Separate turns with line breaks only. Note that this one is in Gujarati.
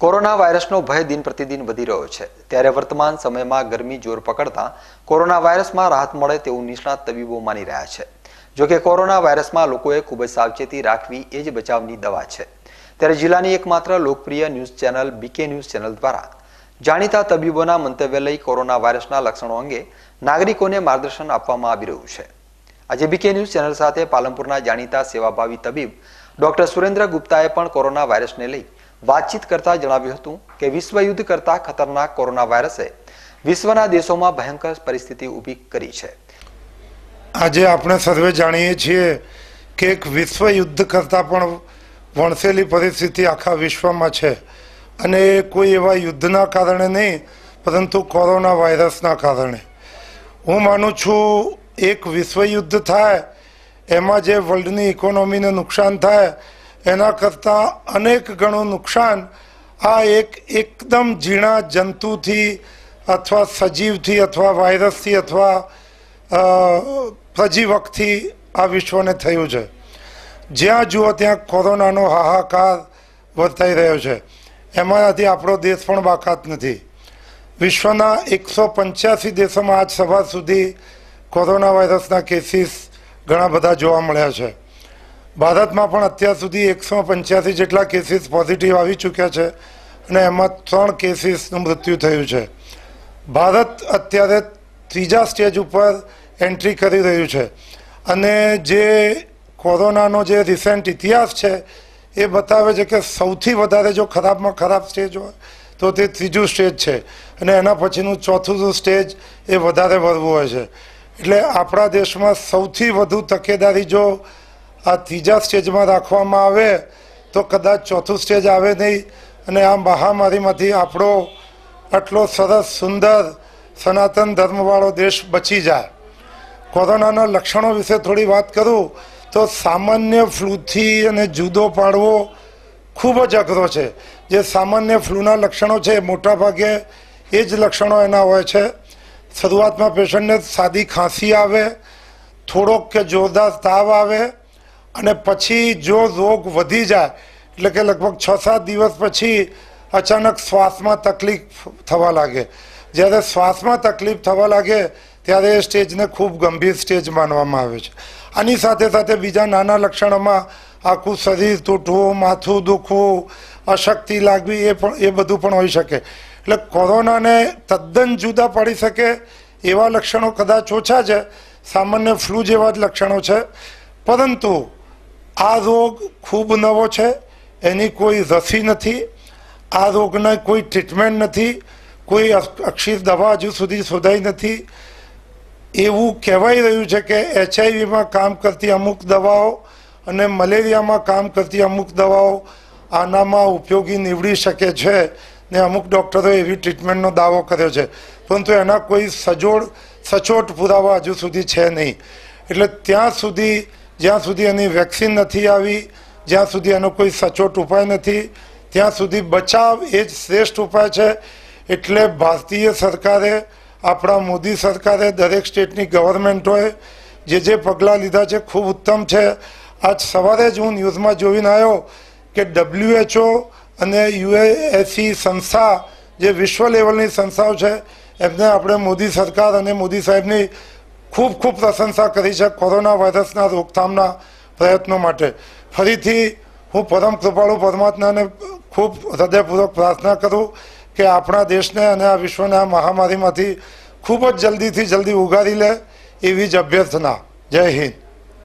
કોરોના વાયરસનો ભય દિન પ્રતિદિન વધી રહ્યો છે ત્યારે વર્તમાન સમયમાં ગરમી જોર પકડતા કોરોના વાયરસમાં રાહત મળે તેવું નિષ્ણાત તબીબો માની રહ્યા છે જોકે કોરોના વાયરસમાં લોકોએ ખૂબ જ સાવચેતી રાખવી એ જ બચાવની દવા છે ત્યારે જિલ્લાની એકમાત્ર લોકપ્રિય news channel BK news channel દ્વારા જાણીતા તબીબોના મંતવ્ય લઈ કોરોના વાયરસના લક્ષણો અંગે નાગરિકોને માર્ગદર્શન આપવામાં આવી રહ્યું છે આજે બીકે ન્યૂઝ ચેનલ સાથે પાલનપુરના જાણીતા સેવાભાવી તબીબ ડોક્ટર સુરેન્દ્ર ગુપ્તાએ પણ કોરોના વાયરસને લઈ વાતચીત કરતા જણાવ્યું હતું કે વિશ્વ યુદ્ધ કરતા ખતરનાક કોરોના વાયરસે વિશ્વના દેશોમાં ભયંકર પરિસ્થિતિ ઊભી કરી છે
આજે આપણે સર્વે જાણીએ છીએ કે એક વિશ્વ યુદ્ધ કરતાં પણ વણસેલી પરિસ્થિતિ આખા વિશ્વમાં છે અને એ કોઈ એવા યુદ્ધના કારણે નહીં પરંતુ કોરોના વાયરસના કારણે હું માનું છું એક વિશ્વ યુદ્ધ થાય એમાં જે વર્લ્ડની ઇકોનોમીને નુકસાન થાય એના કરતાં અનેક ગણું નુકસાન આ એક એકદમ ઝીણા જંતુથી અથવા સજીવથી અથવા વાયરસથી અથવા સજીવકથી આ વિશ્વને થયું છે જ્યાં જુઓ ત્યાં કોરોનાનો હાહાકાર વર્તાઈ રહ્યો છે એમાંથી આપણો દેશ પણ બાકાત નથી વિશ્વના એકસો પંચ્યાસી દેશોમાં આજ સવાર સુધી કોરોના વાયરસના કેસીસ ઘણા બધા જોવા મળ્યા છે ભારતમાં પણ અત્યાર સુધી એકસો પંચ્યાસી જેટલા કેસીસ પોઝિટિવ આવી ચૂક્યા છે અને એમાં ત્રણ કેસીસનું મૃત્યુ થયું છે ભારત અત્યારે ત્રીજા સ્ટેજ ઉપર એન્ટ્રી કરી રહ્યું છે અને જે કોરોનાનો જે રિસેન્ટ ઇતિહાસ છે એ બતાવે છે કે સૌથી વધારે જો ખરાબમાં ખરાબ સ્ટેજ હોય તો તે ત્રીજું સ્ટેજ છે અને એના પછીનું ચોથું સ્ટેજ એ વધારે વળવું હોય છે એટલે આપણા દેશમાં સૌથી વધુ તકેદારી જો આ ત્રીજા સ્ટેજમાં રાખવામાં આવે તો કદાચ ચોથું સ્ટેજ આવે નહીં અને આ મહામારીમાંથી આપણો આટલો સરસ સુંદર સનાતન ધર્મવાળો દેશ બચી જાય કોરોનાના લક્ષણો વિશે થોડી વાત કરું તો સામાન્ય ફ્લૂથી અને જુદો પાડવો ખૂબ જ અઘરો છે જે સામાન્ય ફ્લૂના લક્ષણો છે મોટાભાગે એ જ લક્ષણો એના હોય છે શરૂઆતમાં પેશન્ટને સાદી ખાંસી આવે થોડોક કે જોરદાર તાવ આવે અને પછી જો રોગ વધી જાય એટલે કે લગભગ છ સાત દિવસ પછી અચાનક શ્વાસમાં તકલીફ થવા લાગે જ્યારે શ્વાસમાં તકલીફ થવા લાગે ત્યારે એ સ્ટેજને ખૂબ ગંભીર સ્ટેજ માનવામાં આવે છે આની સાથે સાથે બીજા નાના લક્ષણોમાં આખું શરીર તૂટવું માથું દુખવું અશક્તિ લાગવી એ પણ એ બધું પણ હોઈ શકે એટલે કોરોનાને તદ્દન જુદા પડી શકે એવા લક્ષણો કદાચ ઓછા છે સામાન્ય ફ્લૂ જેવા જ લક્ષણો છે પરંતુ આ રોગ ખૂબ નવો છે એની કોઈ રસી નથી આ રોગના કોઈ ટ્રીટમેન્ટ નથી કોઈ અક્ષીર દવા હજુ સુધી શોધાઈ નથી એવું કહેવાઈ રહ્યું છે કે એચઆઈવીમાં કામ કરતી અમુક દવાઓ અને મલેરિયામાં કામ કરતી અમુક દવાઓ આનામાં ઉપયોગી નીવડી શકે છે ને અમુક ડૉક્ટરો એવી ટ્રીટમેન્ટનો દાવો કર્યો છે પરંતુ એના કોઈ સજોડ સચોટ પુરાવા હજુ સુધી છે નહીં એટલે ત્યાં સુધી જ્યાં સુધી એની વેક્સિન નથી આવી જ્યાં સુધી એનો કોઈ સચોટ ઉપાય નથી ત્યાં સુધી બચાવ એ જ શ્રેષ્ઠ ઉપાય છે એટલે ભારતીય સરકારે આપણા મોદી સરકારે દરેક સ્ટેટની ગવર્મેન્ટોએ જે જે પગલાં લીધા છે ખૂબ ઉત્તમ છે આજ સવારે જ હું ન્યૂઝમાં જોઈને આવ્યો કે ડબલ્યુએચઓ અને યુએએસી સંસ્થા જે વિશ્વ લેવલની સંસ્થાઓ છે એમને આપણે મોદી સરકાર અને મોદી સાહેબની ખૂબ ખૂબ પ્રશંસા કરી છે કોરોના વાયરસના રોકથામના પ્રયત્નો માટે ફરીથી હું પરમ કૃપાળુ પરમાત્માને ખૂબ હૃદયપૂર્વક પ્રાર્થના કરું કે આપણા દેશને અને આ વિશ્વને આ મહામારીમાંથી ખૂબ જ જલ્દીથી જલ્દી ઉગારી લે એવી જ અભ્યર્થના જય હિન્દ